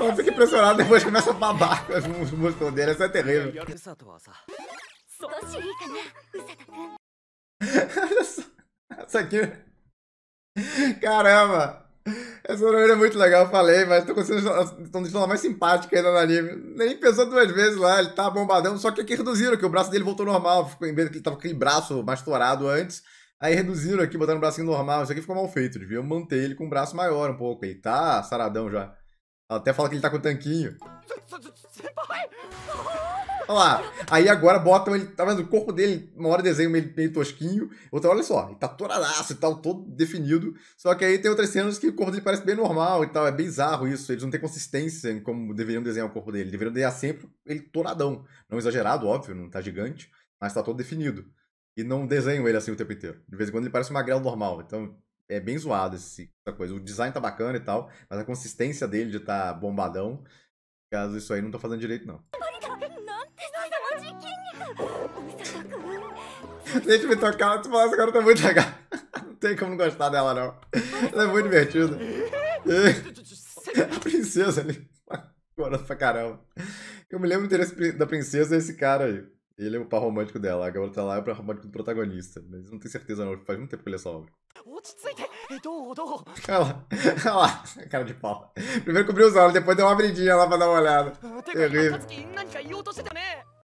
Eu fico impressionado depois começa a babar com os músculos dele, isso é terrível. Olha só, essa aqui. Caramba! Essa orelha é muito legal, eu falei, mas tô conseguindo tô mais simpática ainda no anime. Nem pensou duas vezes lá, ele tá bombadão, só que aqui reduziram, que o braço dele voltou normal, ficou em vez que ele tava com aquele braço mais estourado antes. Aí reduziram aqui, botaram um bracinho normal. Isso aqui ficou mal feito. Devia manter ele com um braço maior um pouco. Ele tá saradão já. até fala que ele tá com o tanquinho. Olha lá. Aí agora botam ele. Tá vendo? O corpo dele, uma hora desenho meio, meio tosquinho. Outra, olha só, ele tá toradaço e tal, todo definido. Só que aí tem outras cenas que o corpo dele parece bem normal e tal. É bizarro isso. Eles não têm consistência em como deveriam desenhar o corpo dele. Deveriam desenhar sempre ele toradão. Não exagerado, óbvio, não tá gigante, mas tá todo definido e não desenho ele assim o tempo inteiro. De vez em quando ele parece um magrelo normal, então é bem zoado esse, tipo essa coisa. O design tá bacana e tal, mas a consistência dele de estar tá bombadão, caso isso aí não tô fazendo direito não. Gente, me tocar, tu fala, essa garota é muito legal. Não tem como não gostar dela, não. Ela é muito divertida. A princesa ali. Agora pra caramba. Eu me lembro do interesse da princesa é esse cara aí. Ele é o par romântico dela, a garota tá lá é o par romântico do protagonista. Mas não tenho certeza não, faz muito tempo que eu é essa obra. Olha lá, olha lá, cara de pau. Primeiro cobriu os olhos, depois deu uma abridinha lá pra dar uma olhada. Ah, Terrível.